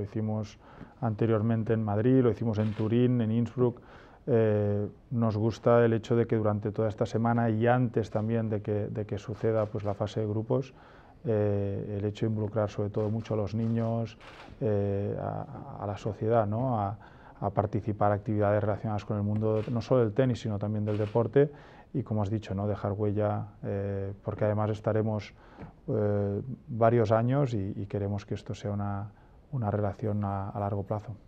lo hicimos anteriormente en Madrid, lo hicimos en Turín, en Innsbruck. Eh, nos gusta el hecho de que durante toda esta semana y antes también de que, suceda pues, la fase de grupos, eh, el hecho de involucrar sobre todo mucho a los niños, eh, a, la sociedad, ¿no? a, participar actividades relacionadas con el mundo no solo del tenis, sino también del deporte y, como has dicho, ¿no? dejar huella, porque además estaremos varios años y queremos que esto sea una, una relación a, largo plazo.